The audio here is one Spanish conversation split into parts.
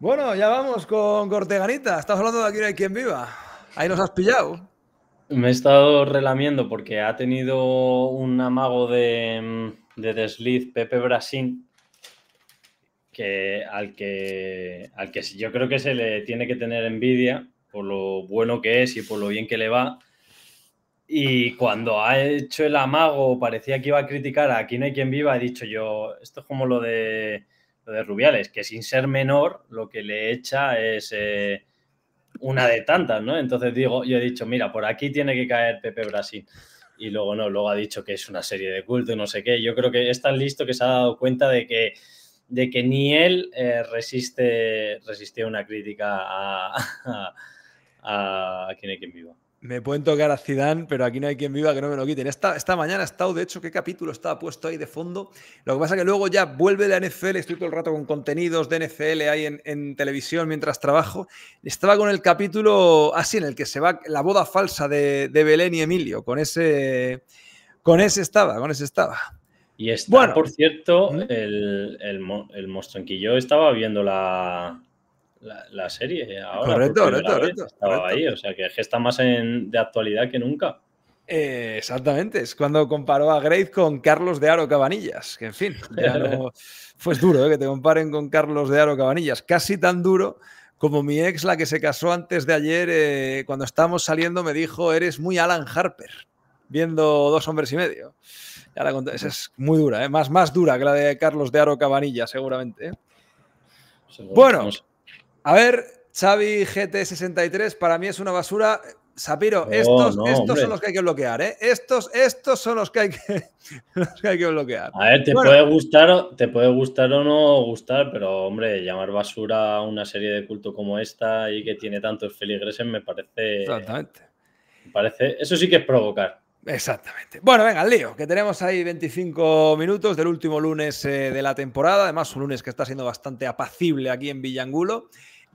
Bueno, ya vamos con Corteganita. Estás hablando de aquí no hay quien viva. Ahí nos has pillado. Me he estado relamiendo porque ha tenido un amago de, mm, de desliz Pepe Brasín que al que al que yo creo que se le tiene que tener envidia por lo bueno que es y por lo bien que le va. Y cuando ha hecho el amago, parecía que iba a criticar a Aquí no hay quien viva, he dicho yo, esto es como lo de de Rubiales, que sin ser menor, lo que le echa es eh, una de tantas, ¿no? Entonces digo, yo he dicho, mira, por aquí tiene que caer Pepe Brasil. Y luego no, luego ha dicho que es una serie de culto no sé qué. Yo creo que es tan listo que se ha dado cuenta de que, de que ni él eh, resiste, resistió una crítica a, quien hay quien viva. Me pueden tocar a Zidane, pero aquí no hay quien viva que no me lo quiten. Esta, esta mañana ha estado, de hecho, qué capítulo estaba puesto ahí de fondo. Lo que pasa es que luego ya vuelve la NFL, estoy todo el rato con contenidos de NFL ahí en, televisión mientras trabajo. Estaba con el capítulo así, en el que se va la boda falsa de, Belén y Emilio. Con ese, con ese estaba, con ese estaba. Y es bueno, por cierto, ¿Mm? el, el, que yo estaba viendo la, la, serie. Eh, ahora, Estaba ahí, o sea que está más de actualidad que nunca. Eh, exactamente, es cuando comparó a Grace con Carlos de Aro Cabanillas, que en fin, fue duro eh, que te comparen con Carlos de Aro Cabanillas, casi tan duro como mi ex, la que se casó antes de ayer, cuando estábamos saliendo, me dijo, eres muy Alan Harper, viendo dos hombres y medio. esa es muy dura, más, más dura que la de Carlos de Aro Cabanillas, seguramente. Bueno, a ver, Xavi GT63, para mí es una basura. Sapiro, oh, estos, son los que hay que bloquear, ¿eh? Estos, estos son los que hay que, bloquear. A ver, te, puede gustar, te puede gustar o no gustar, pero hombre, llamar basura a una serie de culto como esta y que tiene tantos feligreses me parece. Exactamente. parece. Eso sí que es provocar. Exactamente. Bueno, venga, lío, que tenemos ahí 25 minutos del último lunes eh, de la temporada. Además, un lunes que está siendo bastante apacible aquí en Villangulo.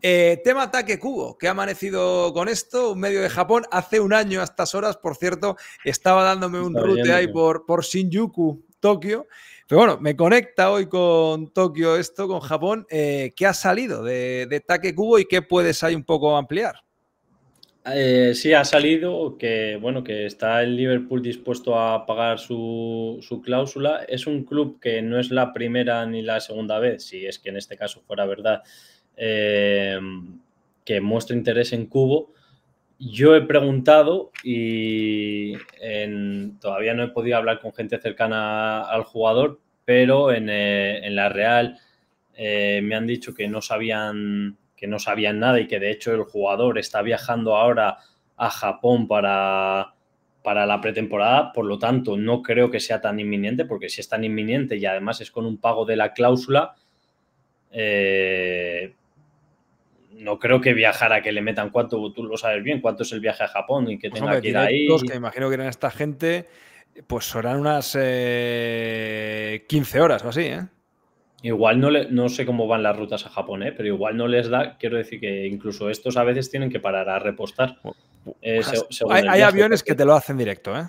Eh, tema ataque cubo, que ha amanecido con esto, un medio de Japón, hace un año a estas horas, por cierto, estaba dándome un rute ahí por, por Shinjuku, Tokio. Pero bueno, me conecta hoy con Tokio esto, con Japón. Eh, ¿Qué ha salido de, de Take y qué puedes ahí un poco ampliar? Eh, sí, ha salido que bueno que está el Liverpool dispuesto a pagar su, su, cláusula. Es un club que no es la primera ni la segunda vez, si es que en este caso fuera verdad, Em, que muestra interés en Cubo. Yo he preguntado y todavía no he podido hablar con gente cercana al jugador, pero en, eh, la Real eh, me han dicho que no sabían que no sabían nada y que de hecho el jugador está viajando ahora a Japón para, para la pretemporada, por lo tanto no creo que sea tan inminente, porque si es tan inminente y además es con un pago de la cláusula, eh, no creo que viajar a que le metan cuánto, tú lo sabes bien, cuánto es el viaje a Japón y que pues tenga que ir ahí. que imagino que eran esta gente, pues serán unas 15 eh, horas o así, ¿eh? Igual no, le, no sé cómo van las rutas a Japón, ¿eh? pero igual no les da. Quiero decir que incluso estos a veces tienen que parar a repostar. Pues hay, aviones que te lo hacen directo, ¿eh?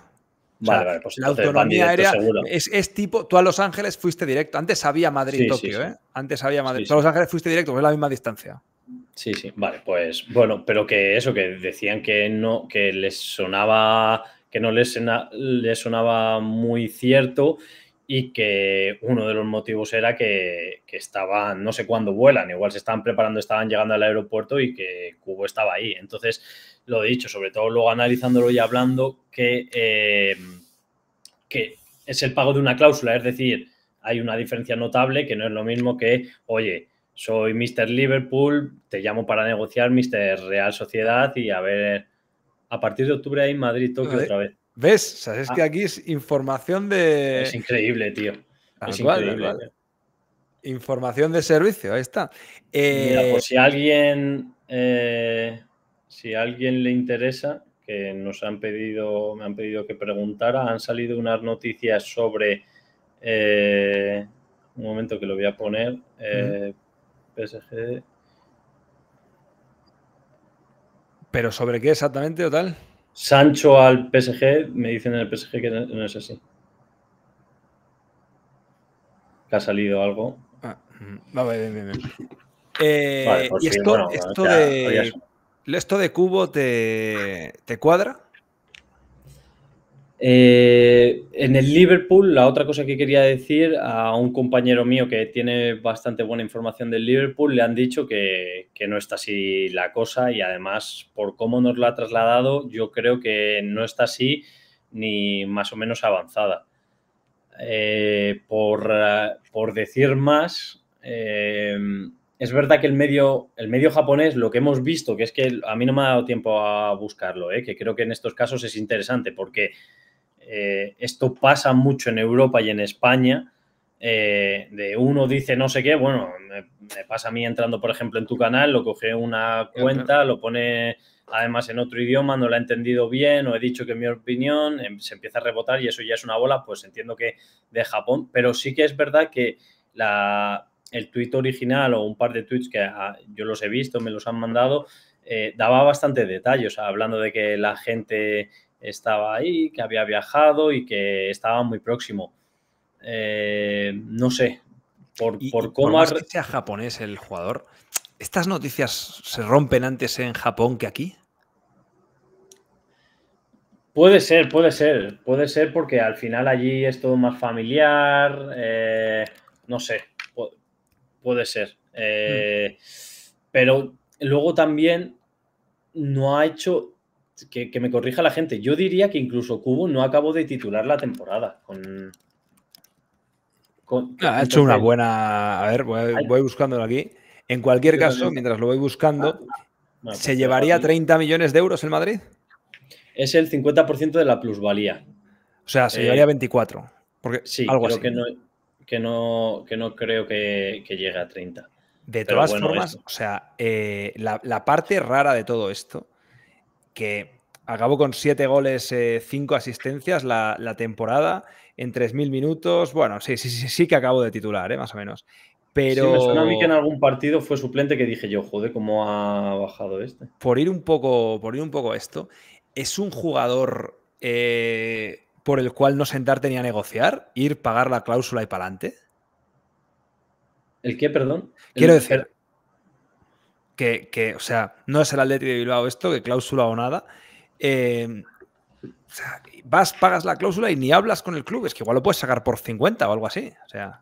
vale, vale, pues la autonomía aérea es, tipo, tú a Los Ángeles fuiste directo. Antes había Madrid-Tokio, Antes había Madrid. Tú a Los Ángeles fuiste directo, pues es la misma distancia. Sí, sí, vale, pues bueno, pero que eso, que decían que no, que les sonaba, que no les, sonaba muy cierto y que uno de los motivos era que, estaban, no sé cuándo vuelan, igual se estaban preparando, estaban llegando al aeropuerto y que Cubo estaba ahí. Entonces, lo he dicho, sobre todo luego analizándolo y hablando, que, eh, que es el pago de una cláusula, es decir, hay una diferencia notable que no es lo mismo que, oye, soy Mr. Liverpool, te llamo para negociar Mr. Real Sociedad y a ver, a partir de octubre hay Madrid, Tokio otra vez. ¿Ves? ¿Sabes es ah. que aquí es información de... Es increíble, tío. es increíble. Información de servicio, ahí está. Eh, pues si alguien, eh, si alguien le interesa, que nos han pedido, me han pedido que preguntara, han salido unas noticias sobre... Eh, un momento que lo voy a poner. PSG. ¿Pero sobre qué exactamente o tal? Sancho al PSG, me dicen en el PSG que no, es así. Que ha salido algo. vale, y esto, de, esto de cubo te cuadra. Eh, en el Liverpool, la otra cosa que quería decir, a un compañero mío que tiene bastante buena información del Liverpool, le han dicho que, no está así la cosa y además, por cómo nos la ha trasladado, yo creo que no está así ni más o menos avanzada. Eh, por, decir más, eh, es verdad que el medio, el medio japonés, lo que hemos visto, que es que a mí no me ha dado tiempo a buscarlo, que creo que en estos casos es interesante porque eh, esto pasa mucho en Europa y en España. Eh, de uno dice no sé qué, bueno, me, pasa a mí entrando, por ejemplo, en tu canal, lo coge una cuenta, lo pone además en otro idioma, no lo ha entendido bien o he dicho que mi opinión em, se empieza a rebotar y eso ya es una bola, pues entiendo que de Japón, pero sí que es verdad que el tuit original o un par de tweets que ah, yo los he visto, me los han mandado, eh, daba bastante detalles, hablando de que la gente estaba ahí, que había viajado y que estaba muy próximo. Eh, no sé, por, por cómo... Por japonés el jugador, ¿estas noticias se rompen antes en Japón que aquí? Puede ser, puede ser, puede ser porque al final allí es todo más familiar, eh, no sé, puede ser. Eh, mm. Pero luego también no ha hecho que, me corrija la gente. Yo diría que incluso Cubo no acabó de titular la temporada con. ha hecho una buena. A ver, voy, buscándolo aquí. En cualquier caso, mientras lo voy buscando, ah, ah, pues ¿se llevaría 30 millones de euros el Madrid? Es el 50% de la plusvalía. O sea, se llevaría 24. Eh, porque sí, algo Que, no, que, no, que no creo que, llegue a 30. De todas formas, o sea, eh, la parte rara de todo esto que acabó con siete goles, eh, cinco asistencias la, temporada en 3.000 minutos. Bueno, sí, sí, sí, sí que acabó de titular, eh, más o menos. Pero... me suena a mí que en algún partido fue suplente que dije yo, joder, cómo ha bajado este. Por ir un poco, por ir un poco esto, es un jugador eh, por el cual no sentarte ni a negociar, ir, pagar la cláusula y para adelante. ¿El qué, perdón? Quiero decir, que, o sea, no es el Atleti de Bilbao esto, que cláusula o nada. Eh, o sea, vas, pagas la cláusula y ni hablas con el club. Es que igual lo puedes sacar por 50 o algo así. O sea.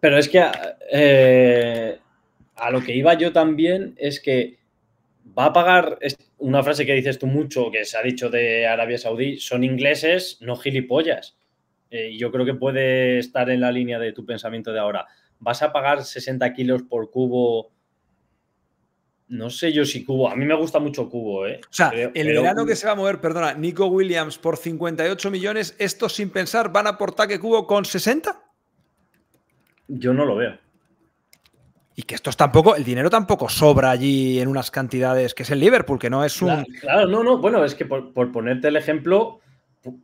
Pero es que eh, a lo que iba yo también es que va a pagar una frase que dices tú mucho, que se ha dicho de Arabia Saudí, son ingleses, no gilipollas. Eh, yo creo que puede estar en la línea de tu pensamiento de ahora. ¿Vas a pagar 60 kilos por cubo no sé yo si Cubo. A mí me gusta mucho Cubo, ¿eh? O sea, el verano que se va a mover, perdona, Nico Williams por 58 millones, esto sin pensar van a aportar que Cubo con 60? Yo no lo veo. Y que estos tampoco, el dinero tampoco sobra allí en unas cantidades que es el Liverpool, que no es un. Claro, no, no. Bueno, es que por, por, ponerte el ejemplo,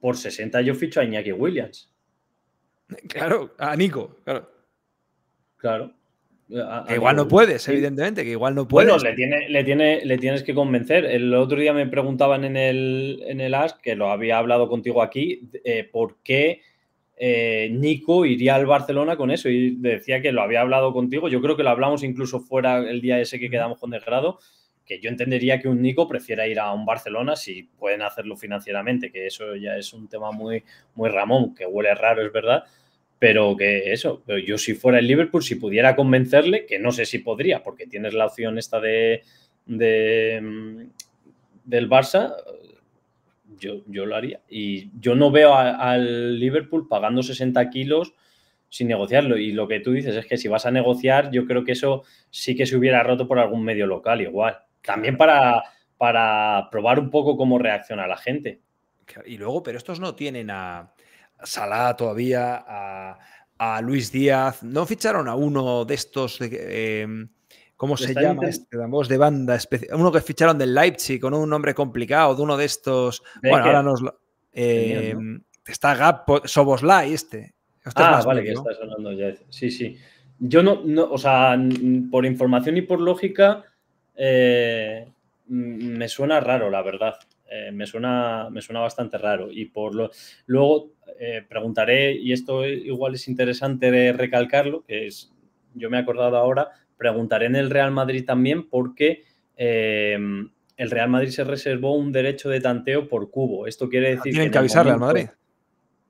por 60 yo ficho a Iñaki Williams. Claro, a Nico, claro. Claro igual no puedes, evidentemente, que igual no puedes. Bueno, le, tiene, le, tiene, le tienes que convencer. El otro día me preguntaban en el, en el Ask, que lo había hablado contigo aquí, porque eh, por qué eh, Nico iría al Barcelona con eso. Y decía que lo había hablado contigo. Yo creo que lo hablamos incluso fuera el día ese que quedamos con grado que yo entendería que un Nico prefiera ir a un Barcelona si pueden hacerlo financieramente, que eso ya es un tema muy, muy Ramón, que huele raro, es verdad pero que eso, yo si fuera el Liverpool, si pudiera convencerle, que no sé si podría, porque tienes la opción esta de, mm, del Barça, yo, yo, lo haría. Y yo no veo al Liverpool pagando 60 kilos sin negociarlo. Y lo que tú dices es que si vas a negociar, yo creo que eso sí que se hubiera roto por algún medio local, igual. También para, para probar un poco cómo reacciona la gente. Y luego, pero estos no tienen a, Salah todavía, a, Luis Díaz. ¿No ficharon a uno de estos, em, ¿cómo se llama? Este, de banda, especial. uno que ficharon del Leipzig con un nombre complicado, de uno de estos. Bueno, ahora nos. Em, está Gap Soboslai, este. este ah, vale, que está sonando ya. Sí, sí. Yo no, o sea, por información y por lógica, eh, mm, me suena raro, la verdad. Eh, me, suena, me suena bastante raro. Y por lo, luego, eh, preguntaré, y esto igual es interesante recalcarlo, que es, yo me he acordado ahora, preguntaré en el Real Madrid también porque em, el Real Madrid se reservó un derecho de tanteo por cubo. Esto quiere ah, decir... Tienen que, avisarle Madrid.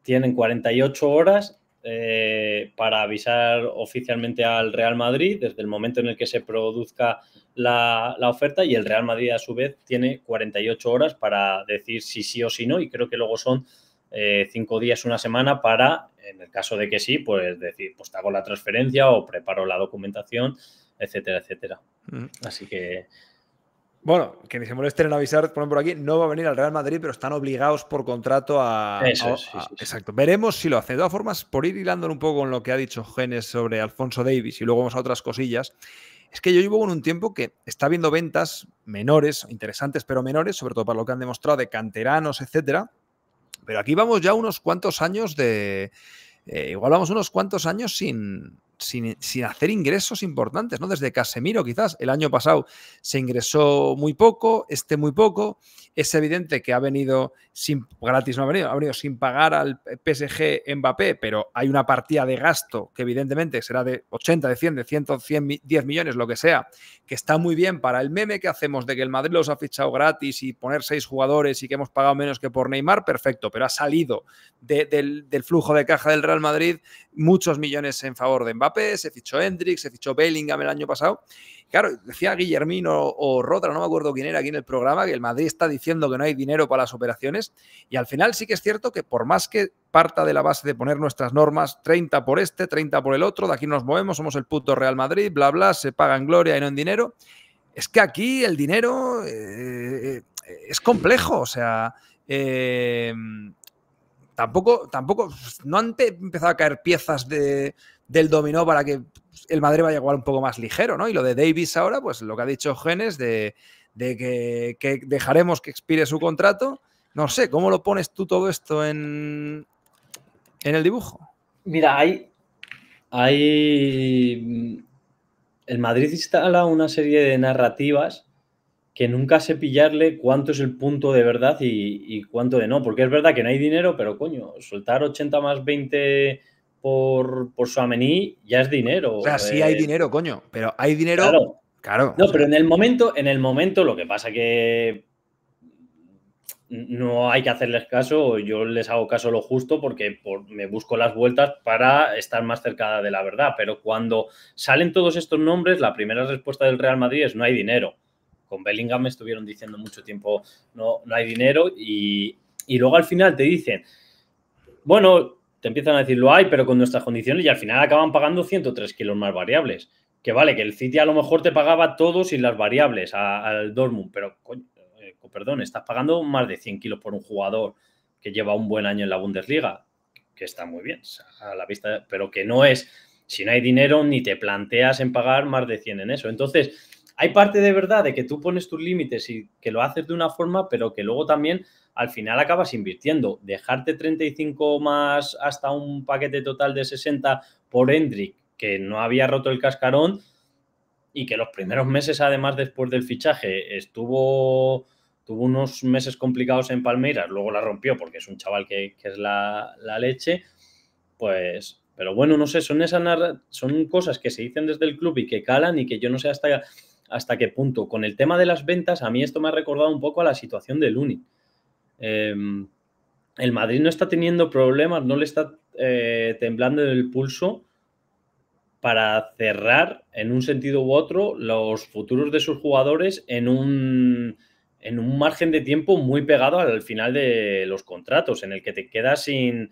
Tienen 48 horas eh, para avisar oficialmente al Real Madrid desde el momento en el que se produzca la, la, oferta y el Real Madrid a su vez tiene 48 horas para decir si sí o si no y creo que luego son eh, cinco días, una semana para, en el caso de que sí, pues decir, pues hago la transferencia o preparo la documentación, etcétera, etcétera. Mm. Así que... Bueno, que ni se molesten en avisar, ponen por aquí, no va a venir al Real Madrid, pero están obligados por contrato a. Eso, Exacto. Veremos si lo hace. De todas formas, por ir hilando un poco en lo que ha dicho Genes sobre Alfonso Davis y luego vamos a otras cosillas, es que yo llevo en un tiempo que está habiendo ventas menores, interesantes pero menores, sobre todo para lo que han demostrado de canteranos, etcétera, pero aquí vamos ya unos cuantos años de. Eh, igual vamos unos cuantos años sin, sin, sin, hacer ingresos importantes, ¿no? Desde Casemiro, quizás. El año pasado se ingresó muy poco, este muy poco, es evidente que ha venido sin gratis, no ha venido, ha venido sin pagar al PSG Mbappé, pero hay una partida de gasto que evidentemente será de 80, de 100, de 100, 10 millones, lo que sea, que está muy bien para el meme que hacemos de que el Madrid los ha fichado gratis y poner seis jugadores y que hemos pagado menos que por Neymar, perfecto, pero ha salido del, flujo de caja del Real Madrid muchos millones en favor de Mbappé, se fichó Hendrix, se fichó Bellingham el año pasado Claro, decía Guillermino o Rodra, no me acuerdo quién era aquí en el programa, que el Madrid está diciendo que no hay dinero para las operaciones y al final sí que es cierto que por más que parta de la base de poner nuestras normas, 30 por este, 30 por el otro, de aquí nos movemos, somos el puto Real Madrid, bla, bla, se paga en gloria y no en dinero, es que aquí el dinero eh, eh, es complejo, o sea... Eh, tampoco, tampoco, no han empezado a caer piezas de, del dominó para que el Madrid vaya a jugar un poco más ligero, ¿no? Y lo de Davis ahora, pues lo que ha dicho Genes de, que, dejaremos que expire su contrato. No sé, ¿cómo lo pones tú todo esto en, en el dibujo? Mira, hay, hay... Mm, el Madrid instala una serie de narrativas que nunca sé pillarle cuánto es el punto de verdad y, y cuánto de no, porque es verdad que no hay dinero, pero coño, soltar 80 más 20 por, su amení, ya es dinero. O sea, sí eh. hay dinero, coño, pero hay dinero. Claro. no, pero en el momento, en el momento, lo que pasa que no hay que hacerles caso, yo les hago caso lo justo porque me busco las vueltas para estar más cerca de la verdad, pero cuando salen todos estos nombres, la primera respuesta del Real Madrid es no hay dinero. Con Bellingham me estuvieron diciendo mucho tiempo no, no hay dinero y, y luego al final te dicen, bueno, te empiezan a decir, lo hay, pero con nuestras condiciones y al final acaban pagando 103 kilos más variables. Que vale, que el City a lo mejor te pagaba todo sin las variables al Dortmund, pero coño, eh, perdón, estás pagando más de 100 kilos por un jugador que lleva un buen año en la Bundesliga, que está muy bien, a la vista, pero que no es, si no hay dinero, ni te planteas en pagar más de 100 en eso. Entonces, hay parte de verdad de que tú pones tus límites y que lo haces de una forma, pero que luego también al final acabas invirtiendo. Dejarte 35 más hasta un paquete total de 60 por Hendrick, que no había roto el cascarón y que los primeros meses, además después del fichaje, estuvo tuvo unos meses complicados en Palmeiras, luego la rompió porque es un chaval que, es la, leche, pues, pero bueno, no sé, son esas son cosas que se dicen desde el club y que calan y que yo no sé hasta hasta qué punto. Con el tema de las ventas, a mí esto me ha recordado un poco a la situación del Uni. Em, el Madrid no está teniendo problemas, no le está eh, temblando el pulso para cerrar en un sentido u otro los futuros de sus jugadores en un, margen de tiempo muy pegado al final de los contratos, en el que te quedas sin,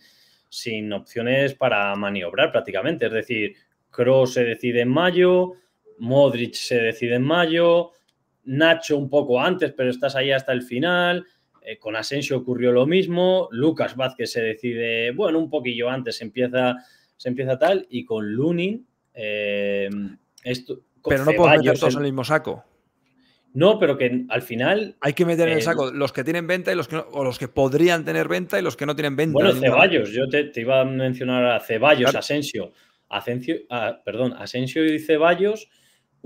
sin opciones para maniobrar prácticamente. Es decir, Cross se decide en mayo, Modric se decide en mayo, Nacho un poco antes, pero estás ahí hasta el final. Eh, con Asensio ocurrió lo mismo. Lucas Vázquez se decide, bueno, un poquillo antes se empieza, se empieza tal. Y con Lunin. Eh, esto, pero no puedo meter todos en el mismo saco. No, pero que al final. Hay que meter en el saco los que tienen venta y los que o los que podrían tener venta y los que no tienen venta. Bueno, Ceballos, yo te, iba a mencionar a Ceballos, Asensio. Ah, perdón, Asensio y Ceballos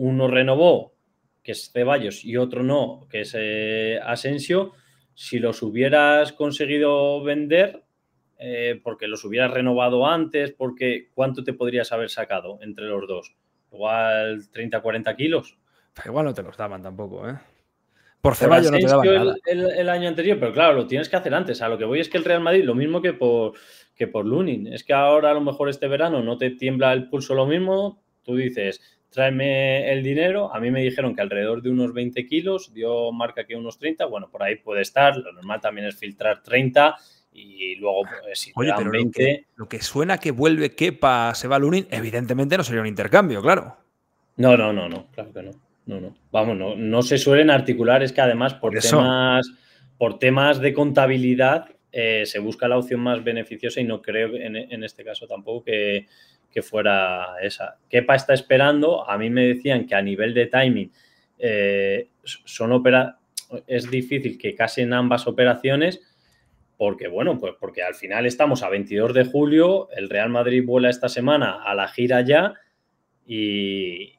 uno renovó, que es Ceballos, y otro no, que es eh, Asensio, si los hubieras conseguido vender, eh, porque los hubieras renovado antes, porque ¿cuánto te podrías haber sacado entre los dos? Igual 30, 40 kilos. Igual no te los daban tampoco, ¿eh? Por Ceballos no te daban el, año anterior, pero claro, lo tienes que hacer antes. A lo que voy es que el Real Madrid, lo mismo que por, que por Lunin, es que ahora a lo mejor este verano no te tiembla el pulso lo mismo, tú dices, tráeme el dinero. A mí me dijeron que alrededor de unos 20 kilos, dio marca que unos 30, bueno, por ahí puede estar, lo normal también es filtrar 30 y luego pues, si Lo que, suena que vuelve Kepa, se va Lunin, evidentemente no sería un intercambio, claro. No, no, no, no, claro que no. No, no. Vamos, no, no se suelen articular, es que además por, temas, por temas de contabilidad eh, se busca la opción más beneficiosa y no creo en este caso tampoco que, que fuera esa. Kepa está esperando, a mí me decían que a nivel de timing eh, es difícil que en ambas operaciones porque, bueno, pues porque al final estamos a 22 de julio, el Real Madrid vuela esta semana a la gira ya y,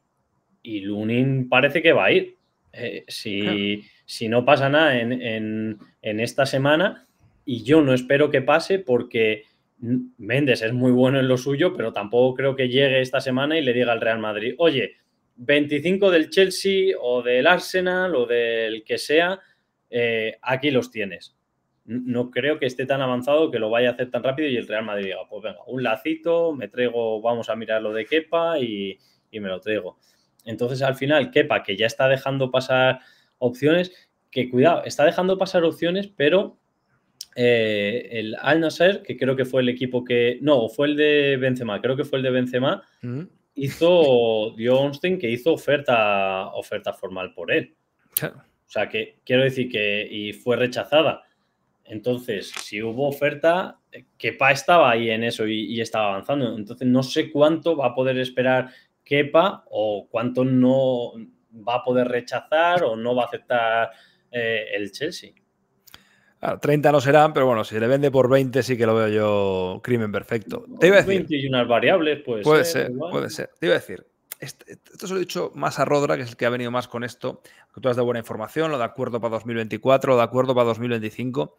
y Lunin parece que va a ir. Eh, si, no pasa nada en esta semana, y yo no espero que pase porque Méndez es muy bueno en lo suyo, pero tampoco creo que llegue esta semana y le diga al Real Madrid, oye, 25 del Chelsea o del Arsenal o del que sea, eh, aquí los tienes. No creo que esté tan avanzado que lo vaya a hacer tan rápido y el Real Madrid diga, pues venga, un lacito, me traigo, vamos a mirar lo de Kepa y, y me lo traigo. Entonces al final, Kepa, que ya está dejando pasar opciones, que cuidado, está dejando pasar opciones, pero eh, el Al Nasser, que creo que fue el equipo que. No, fue el de Benzema, creo que fue el de Benzema. Mm. Hizo. Dio Onstein que hizo oferta, oferta formal por él. O sea, que quiero decir que. Y fue rechazada. Entonces, si hubo oferta, Kepa estaba ahí en eso y, estaba avanzando. Entonces, no sé cuánto va a poder esperar Kepa o cuánto no va a poder rechazar o no va a aceptar eh, el Chelsea. 30 no serán, pero bueno, si le vende por 20 sí que lo veo yo crimen perfecto. Te y unas variables, pues. Puede ser, puede ser. Te iba a decir, este, esto se lo he dicho más a Rodra, que es el que ha venido más con esto, que tú has de buena información, lo de acuerdo para 2024, lo de acuerdo para 2025.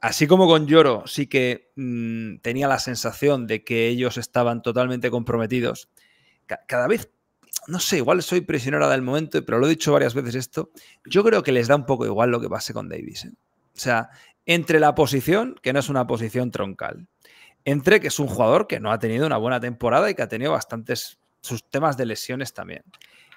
Así como con Lloro sí que mm, tenía la sensación de que ellos estaban totalmente comprometidos, cada vez, no sé, igual soy prisionera del momento, pero lo he dicho varias veces esto, yo creo que les da un poco igual lo que pase con Davis. ¿eh? O sea, entre la posición, que no es una posición troncal, entre que es un jugador que no ha tenido una buena temporada y que ha tenido bastantes sus temas de lesiones también.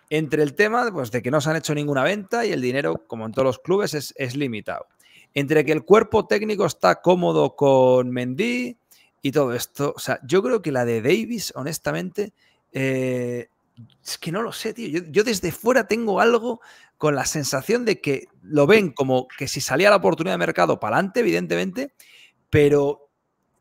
Entre el tema pues, de que no se han hecho ninguna venta y el dinero, como en todos los clubes, es, es limitado. Entre que el cuerpo técnico está cómodo con Mendy y todo esto. O sea, yo creo que la de Davis, honestamente, eh, es que no lo sé, tío. Yo, desde fuera tengo algo con la sensación de que lo ven como que si salía la oportunidad de mercado para adelante, evidentemente, pero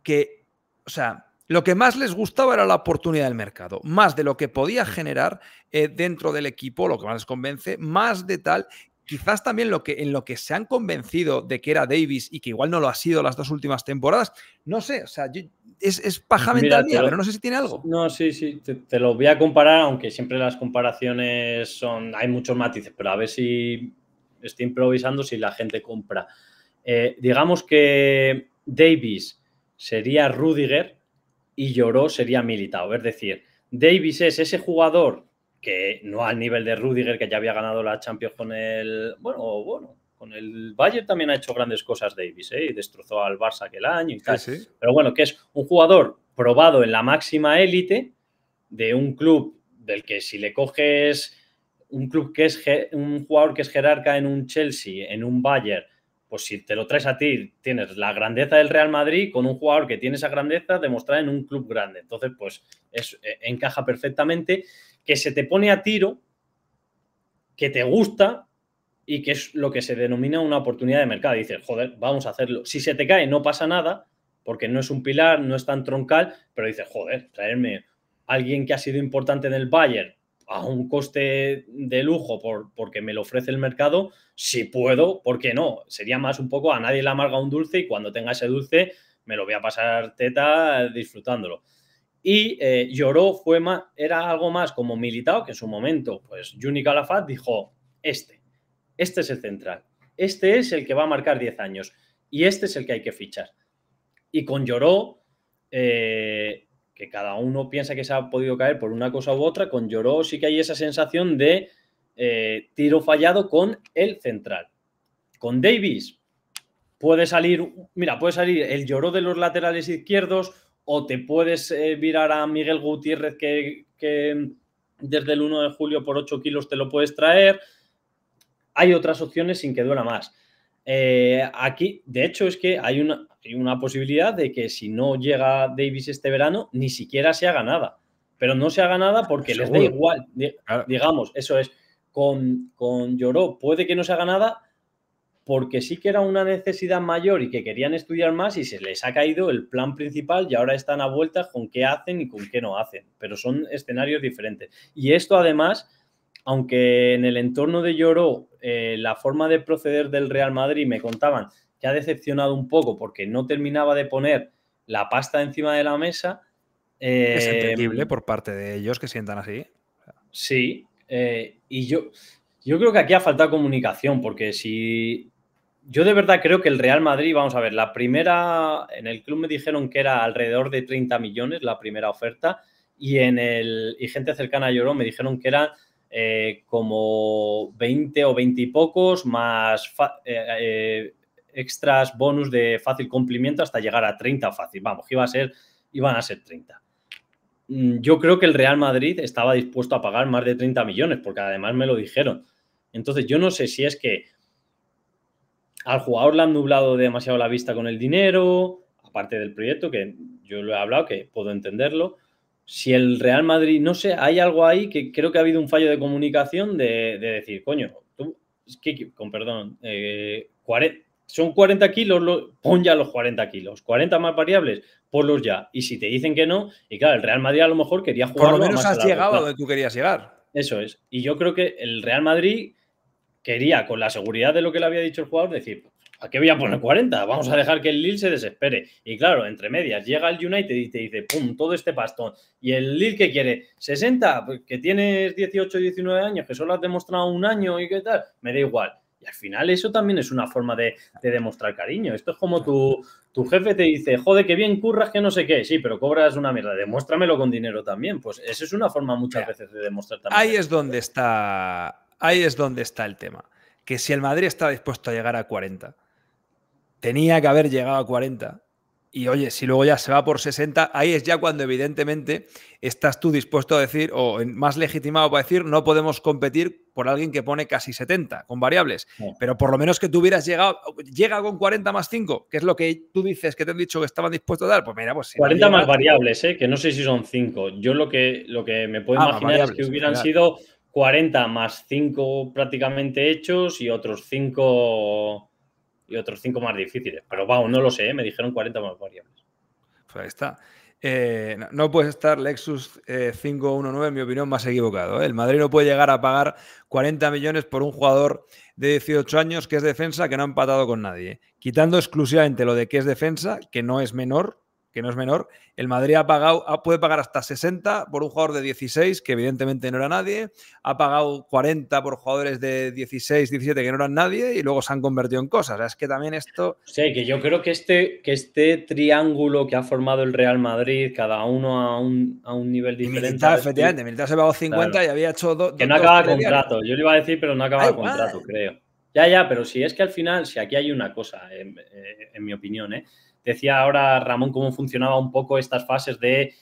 que, o sea, lo que más les gustaba era la oportunidad del mercado, más de lo que podía generar eh, dentro del equipo, lo que más les convence, más de tal, quizás también lo que, en lo que se han convencido de que era Davis y que igual no lo ha sido las dos últimas temporadas, no sé, o sea, es, es paja mental mía, pero no sé si tiene algo. No, sí, sí, te, lo voy a comparar, aunque siempre las comparaciones son, hay muchos matices, pero a ver si estoy improvisando, si la gente compra. Eh, digamos que Davis sería Rudiger y Lloró sería Militao, es decir, Davis es ese jugador que no al nivel de Rudiger, que ya había ganado la Champions con el. Bueno, bueno, con el Bayern también ha hecho grandes cosas Davis, ¿eh? y destrozó al Barça aquel año y tal. Pero bueno, que es un jugador probado en la máxima élite de un club del que si le coges un club que es un jugador que es jerarca en un Chelsea, en un Bayern, pues si te lo traes a ti, tienes la grandeza del Real Madrid con un jugador que tiene esa grandeza demostrada en un club grande. Entonces, pues es, eh, encaja perfectamente que se te pone a tiro, que te gusta y que es lo que se denomina una oportunidad de mercado. Dice, dices, joder, vamos a hacerlo. Si se te cae, no pasa nada, porque no es un pilar, no es tan troncal, pero dices, joder, traerme a alguien que ha sido importante en el Bayern a un coste de lujo por, porque me lo ofrece el mercado, si puedo, ¿por qué no? Sería más un poco a nadie le amarga un dulce y cuando tenga ese dulce me lo voy a pasar teta disfrutándolo. Y eh, lloró, fue más, era algo más como militado que en su momento, pues Juni Calafat dijo, este, este es el central, este es el que va a marcar 10 años y este es el que hay que fichar. Y con lloró, eh, que cada uno piensa que se ha podido caer por una cosa u otra, con lloró sí que hay esa sensación de eh, tiro fallado con el central. Con Davis puede salir, mira, puede salir el lloró de los laterales izquierdos o te puedes eh, virar a Miguel Gutiérrez que, desde el 1 de julio por 8 kilos te lo puedes traer. Hay otras opciones sin que duela más. Eh, aquí, de hecho, es que hay una, hay una posibilidad de que si no llega Davis este verano, ni siquiera se haga nada. Pero no se haga nada porque les da igual. Digamos, eso es, con, con Lloró puede que no se haga nada, porque sí que era una necesidad mayor y que querían estudiar más y se les ha caído el plan principal y ahora están a vueltas con qué hacen y con qué no hacen, pero son escenarios diferentes. Y esto además, aunque en el entorno de Lloró eh, la forma de proceder del Real Madrid me contaban que ha decepcionado un poco porque no terminaba de poner la pasta encima de la mesa. Eh, es entendible por parte de ellos que sientan así. Sí, eh, y yo, yo creo que aquí ha faltado comunicación, porque si yo de verdad creo que el Real Madrid, vamos a ver, la primera, en el club me dijeron que era alrededor de 30 millones la primera oferta y en el, y gente cercana a Llorón me dijeron que era eh, como 20 o 20 y pocos más eh, eh, extras bonus de fácil cumplimiento hasta llegar a 30 fácil, vamos, iba a ser, iban a ser 30. Mm, yo creo que el Real Madrid estaba dispuesto a pagar más de 30 millones, porque además me lo dijeron. Entonces, yo no sé si es que al jugador le han nublado demasiado la vista con el dinero, aparte del proyecto, que yo lo he hablado, que puedo entenderlo. Si el Real Madrid, no sé, hay algo ahí que creo que ha habido un fallo de comunicación de, decir, coño, tú, con perdón, eh, son 40 kilos, pon ya los 40 kilos, 40 más variables, ponlos ya. Y si te dicen que no, y claro, el Real Madrid a lo mejor quería jugar. Por lo menos has llegado a donde tú querías llegar. Eso es. Y yo creo que el Real Madrid quería, con la seguridad de lo que le había dicho el jugador, decir, ¿a qué voy a poner 40? Vamos a dejar que el Lille se desespere. Y claro, entre medias, llega el United y te dice, ¡pum!, todo este pastón. ¿Y el Lille que quiere? ¿60? Pues, que tienes 18, 19 años, que solo has demostrado un año y qué tal. Me da igual. Y al final eso también es una forma de, demostrar cariño. Esto es como tu, tu, jefe te dice, jode que bien curras, que no sé qué. Sí, pero cobras una mierda. Demuéstramelo con dinero también. Pues esa es una forma muchas veces de demostrar también. Ahí es donde está ahí es donde está el tema. Que si el Madrid está dispuesto a llegar a 40, tenía que haber llegado a 40. Y oye, si luego ya se va por 60, ahí es ya cuando evidentemente estás tú dispuesto a decir, o más legitimado para decir, no podemos competir por alguien que pone casi 70 con variables. Pero por lo menos que tú hubieras llegado, llega con 40 más 5, que es lo que tú dices que te han dicho que estaban dispuestos a dar. Pues mira, pues. 40 más variables, ¿eh? que no sé si son 5. Yo lo que, lo que me puedo ah, imaginar es que hubieran sido 40 más 5 prácticamente hechos y otros 5 y otros cinco más difíciles. Pero wow, no lo sé, ¿eh? me dijeron 40 más variables. Pues ahí está. Eh, no puede estar Lexus eh, 519, en mi opinión, más equivocado. ¿eh? El Madrid no puede llegar a pagar 40 millones por un jugador de 18 años que es defensa, que no ha empatado con nadie. Quitando exclusivamente lo de que es defensa, que no es menor, que no es menor, el Madrid ha pagado, puede pagar hasta 60 por un jugador de 16, que evidentemente no era nadie, ha pagado 40 por jugadores de 16, 17, que no eran nadie, y luego se han convertido en cosas. es que también esto... Sí, que yo creo que este, que este triángulo que ha formado el Real Madrid, cada uno a un, nivel diferente... Militar, efectivamente, se pagado 50 y había hecho dos... Que no acaba acaba contrato, yo le iba a decir, pero no acaba contrato, creo. Ya, ya, pero si es que al final, si aquí hay una cosa, en, eh, en mi opinión, ¿eh? Decía ahora Ramón cómo funcionaba un poco estas fases de,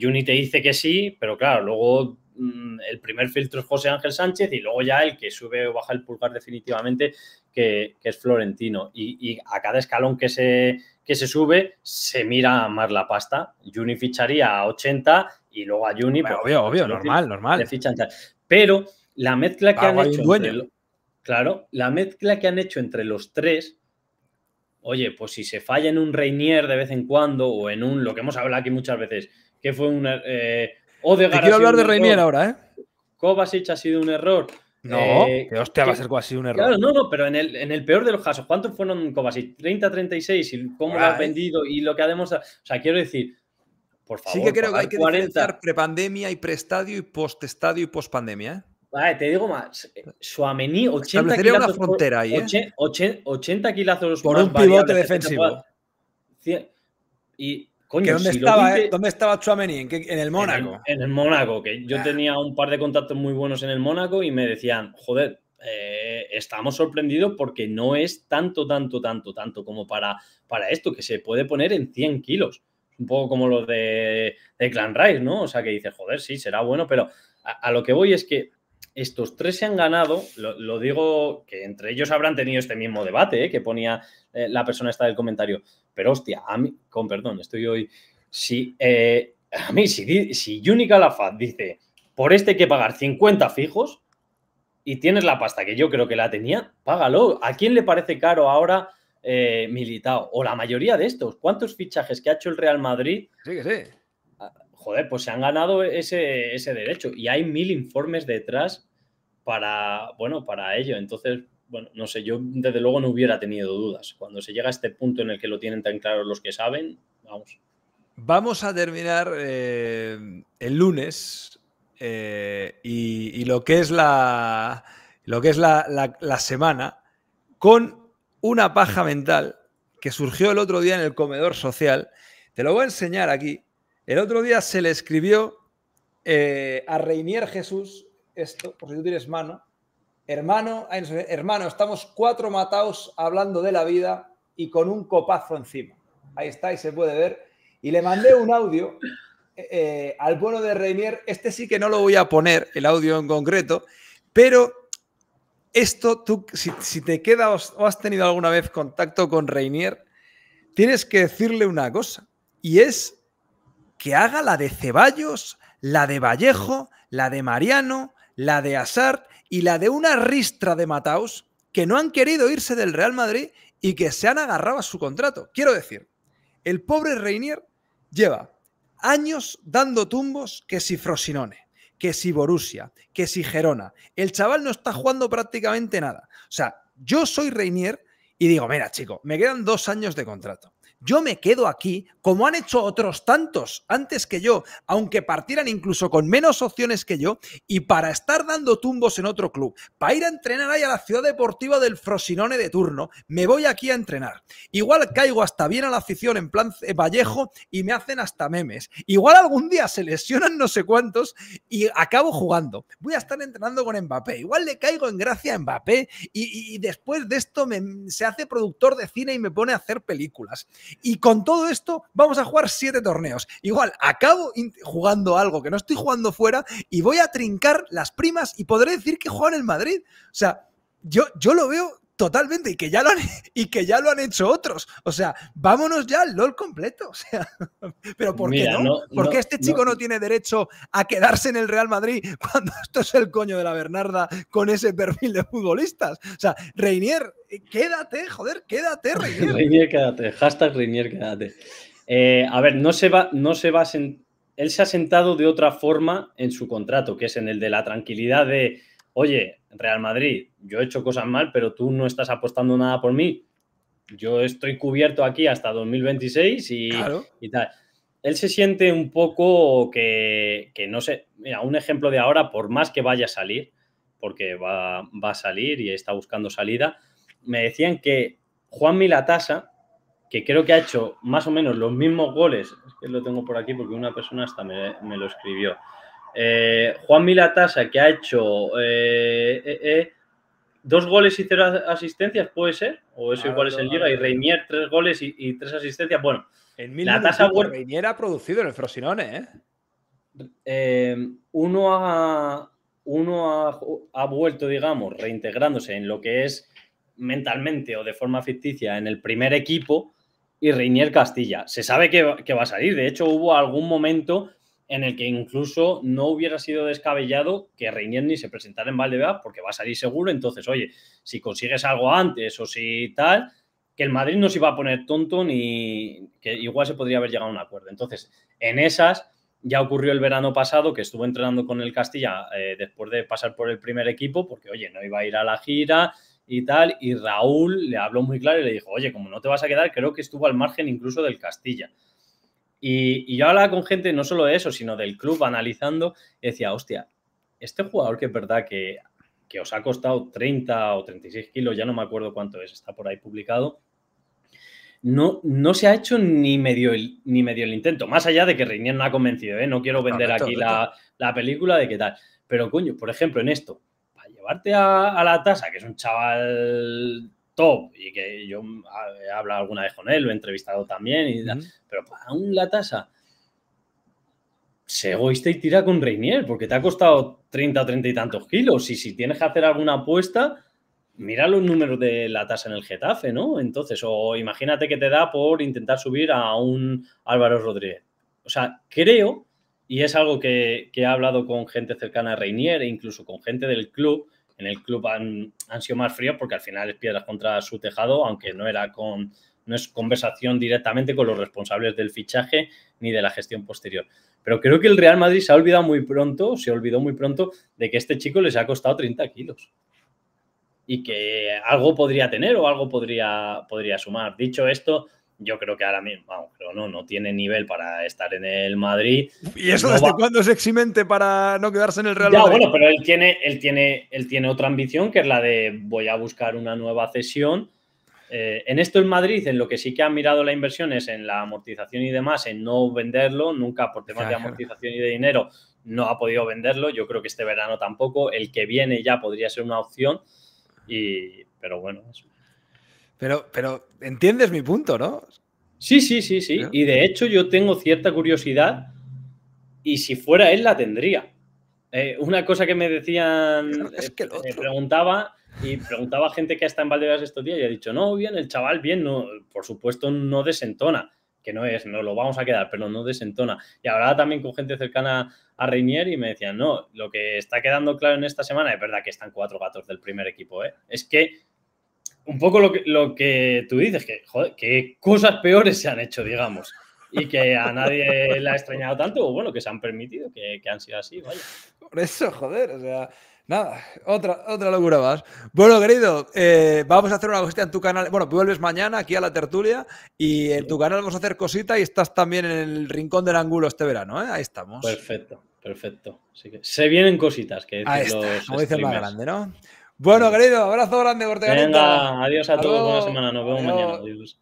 Juni te dice que sí, pero claro, luego mm, el primer filtro es José Ángel Sánchez y luego ya el que sube o baja el pulgar definitivamente, que, es Florentino. Y, a cada escalón que se, que se sube, se mira más la pasta. Juni ficharía a 80 y luego a Juni... Pues, obvio, pues, obvio, normal, normal. Pero la mezcla que han hecho... claro, la mezcla que han hecho entre los tres oye, pues si se falla en un Reinier de vez en cuando o en un, lo que hemos hablado aquí muchas veces, que fue un... Eh, Te quiero hablar de Reinier ahora, ¿eh? Kovacic ha sido un error. No, eh, que hostia, va a ser un error. Claro, no, no, pero en el, en el peor de los casos, ¿cuántos fueron Kovacic? 30, 36, y cómo ha lo ah, eh. vendido y lo que ha demostrado. O sea, quiero decir, por favor. Sí que creo que hay que 40. diferenciar prepandemia y preestadio y postestadio y postpandemia. ¿eh? Vale, te digo más. Eh, Suamení, 80 kilos por, 80, kilazos por ¿eh? un pivote defensivo. y, dónde, estaba, ¿Dónde estaba ¿En, el Mónaco? En el, Mónaco, que yo ah. tenía un par de contactos muy buenos en el Mónaco y me decían, joder, eh, estamos sorprendidos porque no es tanto, tanto, tanto, tanto como para, para esto, que se puede poner en 100 kilos. Un poco como los de, Clan Rice, ¿no? O sea, que dice, joder, sí, será bueno, pero a lo que voy es que estos tres se han ganado, lo, digo que entre ellos habrán tenido este mismo debate ¿eh? que ponía eh, la persona esta del comentario, pero hostia, a mí, con perdón, estoy hoy, si, eh, a mí, si, si Unica dice, por este hay que pagar 50 fijos y tienes la pasta que yo creo que la tenía, págalo. ¿A quién le parece caro ahora Militao? O la mayoría de estos, ¿cuántos fichajes que ha hecho el Real Madrid? Sí, que sí joder, pues se han ganado ese, derecho y hay mil informes detrás para, bueno, para ello. Entonces, bueno, no sé, yo desde luego no hubiera tenido dudas. Cuando se llega a este punto en el que lo tienen tan claro los que saben, vamos. Vamos a terminar eh, el lunes eh, y, lo que es la, lo que es la, la semana con una paja mental que surgió el otro día en el comedor social. Te lo voy a enseñar aquí el otro día se le escribió eh, a Reinier Jesús esto, por si tú tienes mano. Hermano, hermano, estamos cuatro mataos hablando de la vida y con un copazo encima. Ahí está y se puede ver. Y le mandé un audio eh, eh, al bueno de Reinier. Este sí que no lo voy a poner, el audio en concreto, pero esto tú, si, te quedas o has tenido alguna vez contacto con Reinier, tienes que decirle una cosa. Y es que haga la de Ceballos, la de Vallejo, mm. la de Mariano, la de Asart y la de una ristra de Mataus que no han querido irse del Real Madrid y que se han agarrado a su contrato. Quiero decir, el pobre Reinier lleva años dando tumbos que si Frosinone, que si Borussia, que si Gerona. El chaval no está jugando prácticamente nada. O sea, yo soy Reinier y digo, mira chico, me quedan dos años de contrato yo me quedo aquí, como han hecho otros tantos antes que yo, aunque partieran incluso con menos opciones que yo, y para estar dando tumbos en otro club, para ir a entrenar ahí a la ciudad deportiva del Frosinone de turno, me voy aquí a entrenar. Igual caigo hasta bien a la afición en plan Vallejo y me hacen hasta memes. Igual algún día se lesionan no sé cuántos y acabo jugando. Voy a estar entrenando con Mbappé. Igual le caigo en gracia a Mbappé y, después de esto me, se hace productor de cine y me pone a hacer películas. Y con todo esto vamos a jugar siete torneos. Igual, acabo jugando algo que no estoy jugando fuera y voy a trincar las primas y podré decir que juego en el Madrid. O sea, yo, yo lo veo Totalmente, y que ya lo han, y que ya lo han hecho otros. O sea, vámonos ya al LOL completo. O sea, pero ¿por qué no? ¿Por qué este chico no. tiene derecho a quedarse en el Real Madrid cuando esto es el coño de la Bernarda con ese perfil de futbolistas? O sea, Reinier, eh, quédate, joder, quédate, Reinier. Reinier, quédate. Hashtag Reinier, quédate. Eh, a ver, no se va, no se va a él se ha sentado de otra forma en su contrato, que es en el de la tranquilidad de oye, Real Madrid, yo he hecho cosas mal, pero tú no estás apostando nada por mí. Yo estoy cubierto aquí hasta 2026 y, tal. Él se siente un poco que, no sé, mira, un ejemplo de ahora, por más que vaya a salir, porque va, a salir y está buscando salida, me decían que Juan Milatasa, que creo que ha hecho más o menos los mismos goles, es que lo tengo por aquí porque una persona hasta me lo escribió, eh, Juan Milatasa, que ha hecho eh, eh, dos goles y cero asistencias, ¿puede ser? ¿O eso ah, igual es el Llega Y Reinier, tres goles y, tres asistencias. Bueno, en la Reinier ha producido en el Frosinone, uno ha, uno vuelto, digamos, reintegrándose en lo que es mentalmente o de forma ficticia en el primer equipo y Reinier Castilla. Se sabe que, va a salir. De hecho, hubo algún momento en el que incluso no hubiera sido descabellado que ni se presentara en Valdebebas porque va a salir seguro. Entonces, oye, si consigues algo antes o si tal, que el Madrid no se iba a poner tonto ni que igual se podría haber llegado a un acuerdo. Entonces, en esas ya ocurrió el verano pasado que estuvo entrenando con el Castilla eh, después de pasar por el primer equipo porque, oye, no iba a ir a la gira y tal. Y Raúl le habló muy claro y le dijo, oye, como no te vas a quedar, creo que estuvo al margen incluso del Castilla. Y, yo hablaba con gente no solo de eso, sino del club analizando, decía, hostia, este jugador que es verdad que, que os ha costado 30 o 36 kilos, ya no me acuerdo cuánto es, está por ahí publicado, no, no se ha hecho ni medio, el, ni medio el intento, más allá de que Reinier no ha convencido, ¿eh? no quiero vender aquí La, película de qué tal. Pero coño, por ejemplo, en esto, para llevarte a la tasa, que es un chaval top y que yo ah, he hablado alguna vez con él, lo he entrevistado también, y, pero la tasa se egoísta y tira con Reinier porque te ha costado 30 o 30 y tantos kilos y si tienes que hacer alguna apuesta, mira los números de la tasa en el Getafe, ¿no? Entonces, o imagínate que te da por intentar subir a un Álvaro Rodríguez. O sea, creo, y es algo que, que he hablado con gente cercana a Reinier e incluso con gente del club, en el club han, sido más fríos porque al final es piedras contra su tejado, aunque no era con, no es conversación directamente con los responsables del fichaje ni de la gestión posterior. Pero creo que el Real Madrid se ha olvidado muy pronto, se olvidó muy pronto de que este chico les ha costado 30 kilos y que algo podría tener o algo podría, podría sumar. Dicho esto, yo creo que ahora mismo, vamos, creo no, no tiene nivel para estar en el Madrid. ¿Y eso desde cuándo es eximente para no quedarse en el Real ya, bueno, pero él tiene, él, tiene, él tiene otra ambición, que es la de voy a buscar una nueva cesión. Eh, en esto en Madrid, en lo que sí que ha mirado la inversión es en la amortización y demás, en no venderlo, nunca por temas de amortización y de dinero no ha podido venderlo, yo creo que este verano tampoco, el que viene ya podría ser una opción, y, pero bueno, eso. Pero, entiendes mi punto, ¿no? Sí, sí, sí, sí. Y de hecho yo tengo cierta curiosidad y si fuera él la tendría. Eh, una cosa que me decían, es que me eh, preguntaba y preguntaba a gente que está en Valdebebas estos días y ha dicho, no, bien, el chaval, bien, no, por supuesto no desentona, que no es, no lo vamos a quedar, pero no desentona. Y hablaba también con gente cercana a Reinier y me decían, no, lo que está quedando claro en esta semana, es verdad que están cuatro gatos del primer equipo, ¿eh? es que un poco lo que, lo que tú dices, que, cosas peores se han hecho, digamos, y que a nadie le ha extrañado tanto, o bueno, que se han permitido, que, han sido así, vaya. Por eso, joder, o sea... Nada, otra, otra locura más. Bueno, querido, eh, vamos a hacer una cosita en tu canal. Bueno, vuelves mañana aquí a la tertulia y en tu canal vamos a hacer cosita y estás también en el rincón del ángulo este verano, ¿eh? Ahí estamos. Perfecto, perfecto. se vienen cositas que Ahí los como dice más grande, ¿no? Bueno, querido, abrazo grande, Venga, adiós a todos, buena semana, nos vemos mañana. Adiós.